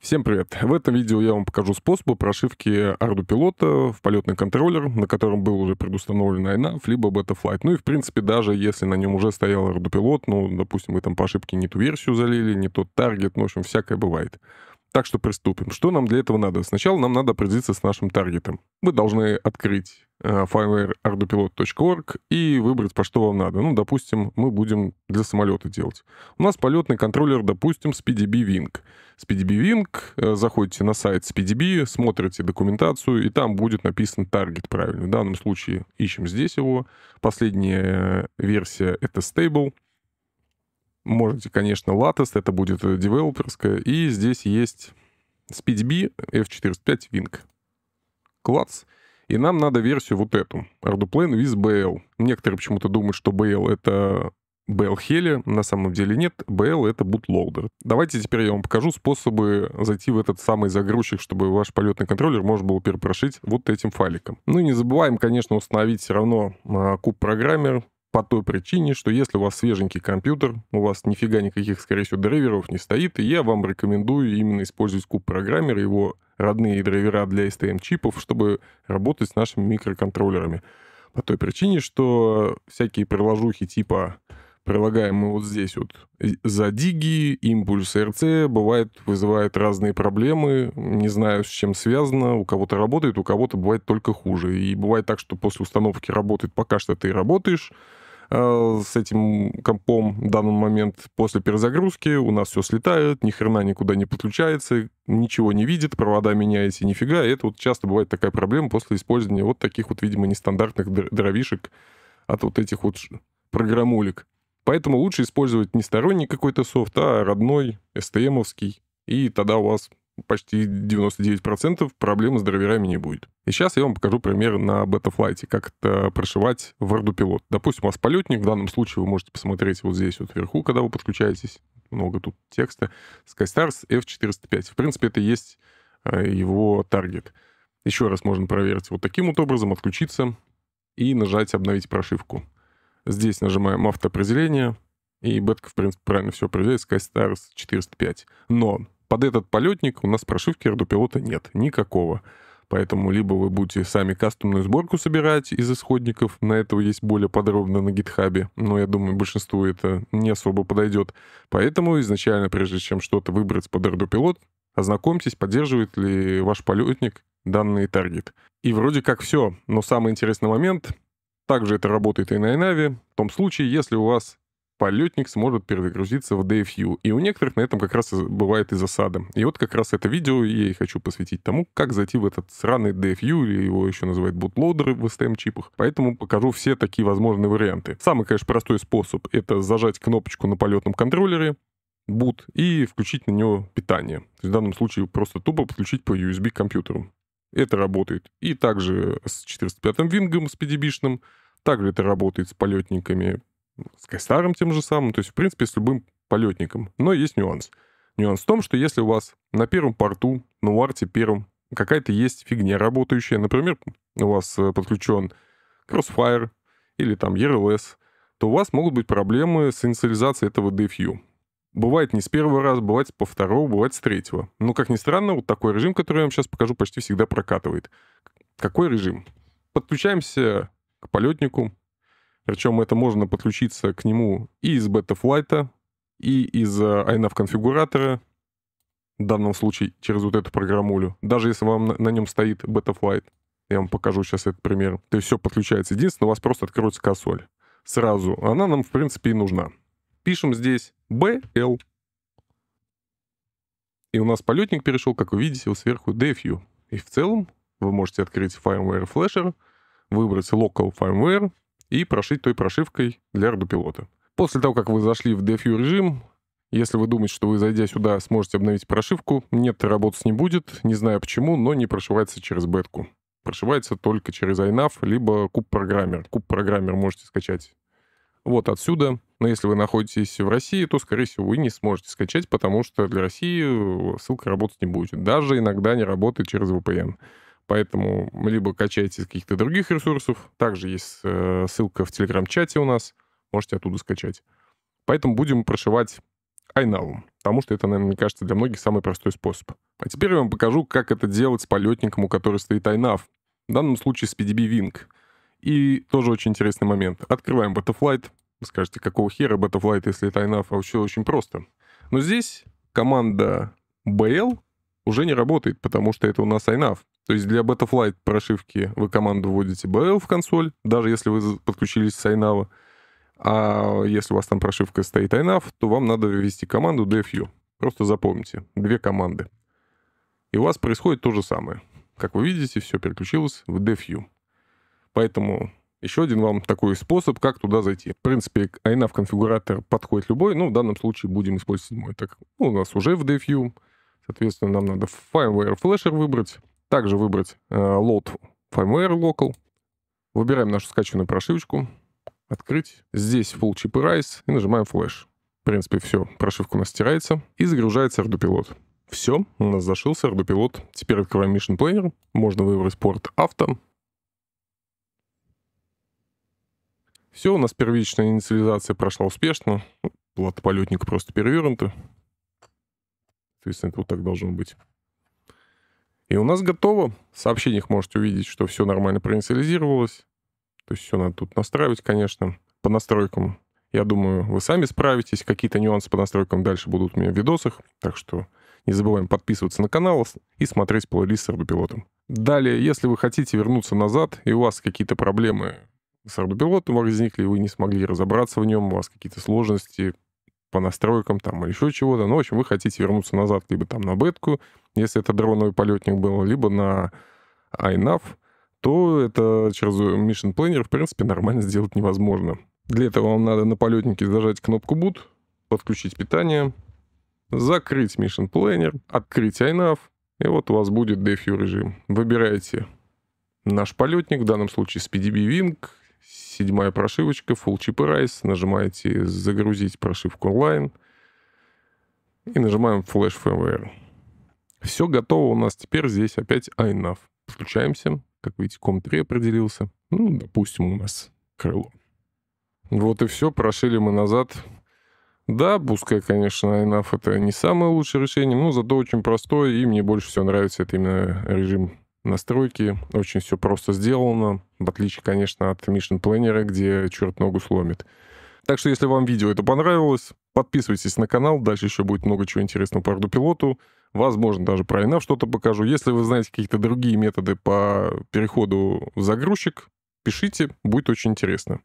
Всем привет! В этом видео я вам покажу способы прошивки арду пилота в полетный контроллер, на котором был уже предустановлен INAF, либо Betaflight. Ну и, в принципе, даже если на нем уже стоял арду пилот, ну, допустим, вы там по ошибке не ту версию залили, не тот таргет, ну, в общем, всякое бывает. Так что приступим. Что нам для этого надо? Сначала нам надо определиться с нашим таргетом. Вы должны открыть файл э, ardupilot.org и выбрать, по что вам надо. Ну, допустим, мы будем для самолета делать. У нас полетный контроллер, допустим, с PDB Wing. С PDB Wing э, заходите на сайт с PDB, смотрите документацию, и там будет написан таргет правильно. В данном случае ищем здесь его. Последняя э, версия — это stable — Можете, конечно, Latest, это будет э, девелоперская. И здесь есть SpeedB f 45 Wing. Клац. И нам надо версию вот эту. Arduplane with BL. Некоторые почему-то думают, что BL это BL Heli. На самом деле нет. BL это bootloader. Давайте теперь я вам покажу способы зайти в этот самый загрузчик, чтобы ваш полетный контроллер можно было перепрошить вот этим файликом. Ну и не забываем, конечно, установить все равно а, куб программер по той причине, что если у вас свеженький компьютер, у вас нифига никаких, скорее всего, драйверов не стоит, и я вам рекомендую именно использовать куб-программер, его родные драйвера для STM-чипов, чтобы работать с нашими микроконтроллерами. По той причине, что всякие приложухи типа прилагаемые вот здесь вот за диги, импульс РЦ, бывает, вызывает разные проблемы, не знаю, с чем связано, у кого-то работает, у кого-то бывает только хуже. И бывает так, что после установки работает пока что ты работаешь, Э, с этим компом в данный момент после перезагрузки. У нас все слетает, ни хрена никуда не подключается, ничего не видит, провода меняете, нифига. И это вот часто бывает такая проблема после использования вот таких вот, видимо, нестандартных дровишек от вот этих вот программулек. Поэтому лучше использовать не сторонний какой-то софт, а родной, STM-овский. И тогда у вас почти 99% проблем с драйверами не будет. И сейчас я вам покажу пример на бета-флайте, как это прошивать в RDU-пилот. Допустим, у вас полетник, в данном случае вы можете посмотреть вот здесь вот вверху, когда вы подключаетесь, много тут текста, SkyStars F405. В принципе, это и есть э, его таргет. Еще раз можно проверить вот таким вот образом, отключиться и нажать «Обновить прошивку». Здесь нажимаем «Автоопределение», и бетка, в принципе, правильно все определяет, SkyStars 405. Но под этот полетник у нас прошивки ардупилота нет, никакого. Поэтому либо вы будете сами кастомную сборку собирать из исходников, на этого есть более подробно на гитхабе, но я думаю, большинству это не особо подойдет. Поэтому изначально, прежде чем что-то выбрать под ардупилот, ознакомьтесь, поддерживает ли ваш полетник данный таргет. И вроде как все, но самый интересный момент, также это работает и на Инаве, в том случае, если у вас полетник сможет перегрузиться в DFU. И у некоторых на этом как раз бывает и засада. И вот как раз это видео я и хочу посвятить тому, как зайти в этот сраный DFU, или его еще называют бутлоудеры в STM-чипах. Эм Поэтому покажу все такие возможные варианты. Самый, конечно, простой способ — это зажать кнопочку на полетном контроллере, boot, и включить на него питание. В данном случае просто тупо подключить по USB к компьютеру. Это работает и также с 405-м вингом, с PDB-шным, также это работает с полетниками с Кайстаром тем же самым, то есть, в принципе, с любым полетником. Но есть нюанс. Нюанс в том, что если у вас на первом порту, на Уарте первом, какая-то есть фигня работающая, например, у вас э, подключен Crossfire или там ERLS, то у вас могут быть проблемы с инициализацией этого DFU. Бывает не с первого раза, бывает по второго, бывает с третьего. Но, как ни странно, вот такой режим, который я вам сейчас покажу, почти всегда прокатывает. Какой режим? Подключаемся к полетнику, причем это можно подключиться к нему и из Betaflight, и из INAV э, конфигуратора, в данном случае через вот эту программулю. Даже если вам на, нем стоит Betaflight. Я вам покажу сейчас этот пример. То есть все подключается. Единственное, у вас просто откроется консоль. Сразу. Она нам, в принципе, и нужна. Пишем здесь BL. И у нас полетник перешел, как вы видите, вот сверху DFU. И в целом вы можете открыть FileWare Flasher, выбрать Local FileWare, и прошить той прошивкой для ардупилота. После того, как вы зашли в DFU режим, если вы думаете, что вы, зайдя сюда, сможете обновить прошивку, нет, работать не будет, не знаю почему, но не прошивается через бетку. Прошивается только через iNav, либо куб программер. Куб программер можете скачать вот отсюда. Но если вы находитесь в России, то, скорее всего, вы не сможете скачать, потому что для России э, ссылка работать не будет. Даже иногда не работает через VPN. Поэтому либо качайте из каких-то других ресурсов. Также есть э, ссылка в телеграм-чате у нас. Можете оттуда скачать. Поэтому будем прошивать айналом, потому что это, наверное, мне кажется, для многих самый простой способ. А теперь я вам покажу, как это делать с полетником, у которого стоит айнав. В данном случае с PDB Wing. И тоже очень интересный момент. Открываем Betaflight. Вы скажете, какого хера Betaflight, если это айнав? А вообще очень просто. Но здесь команда BL уже не работает, потому что это у нас айнав. То есть для Betaflight прошивки вы команду вводите BL в консоль, даже если вы подключились с iNav. А если у вас там прошивка стоит iNav, то вам надо ввести команду DFU. Просто запомните, две команды. И у вас происходит то же самое. Как вы видите, все переключилось в DFU. Поэтому еще один вам такой способ, как туда зайти. В принципе, iNav конфигуратор подходит любой, но в данном случае будем использовать седьмой. Так, ну, у нас уже в DFU, соответственно, нам надо FileWire Flasher выбрать. Также выбрать э, load firmware local. Выбираем нашу скачанную прошивочку. Открыть. Здесь full chip erase и нажимаем flash. В принципе, все. Прошивка у нас стирается. И загружается ардупилот. Все, у нас зашился ардупилот. Теперь открываем Mission Planner Можно выбрать порт авто. Все, у нас первичная инициализация прошла успешно. Плата полетника просто перевернута. Соответственно, это вот так должно быть. И у нас готово. В сообщениях можете увидеть, что все нормально проинициализировалось. То есть все надо тут настраивать, конечно, по настройкам. Я думаю, вы сами справитесь. Какие-то нюансы по настройкам дальше будут у меня в видосах. Так что не забываем подписываться на канал и смотреть плейлист с ардопилотом. Далее, если вы хотите вернуться назад, и у вас какие-то проблемы с ардопилотом возникли, вы не смогли разобраться в нем, у вас какие-то сложности, по настройкам там или еще чего-то. Ну, в общем, вы хотите вернуться назад либо там на бетку, если это дроновый полетник был, либо на iNav, то это через Mission Planner, в принципе, нормально сделать невозможно. Для этого вам надо на полетнике зажать кнопку Boot, подключить питание, закрыть Mission Planner, открыть iNav, и вот у вас будет DFU режим. Выбираете наш полетник, в данном случае с PDB Wing, седьмая прошивочка, Full Chip Rise, нажимаете «Загрузить прошивку онлайн» и нажимаем Flash firmware. Все готово у нас теперь здесь опять iNav. Включаемся, как видите, COM3 определился. Ну, допустим, у нас крыло. Вот и все, прошили мы назад. Да, пускай, конечно, iNav это не самое лучшее решение, но зато очень простое, и мне больше всего нравится это именно режим настройки, очень все просто сделано, в отличие, конечно, от Mission Planner, где черт ногу сломит. Так что, если вам видео это понравилось, подписывайтесь на канал, дальше еще будет много чего интересного по пилоту. Возможно, даже про INAV что-то покажу. Если вы знаете какие-то другие методы по переходу в загрузчик, пишите, будет очень интересно.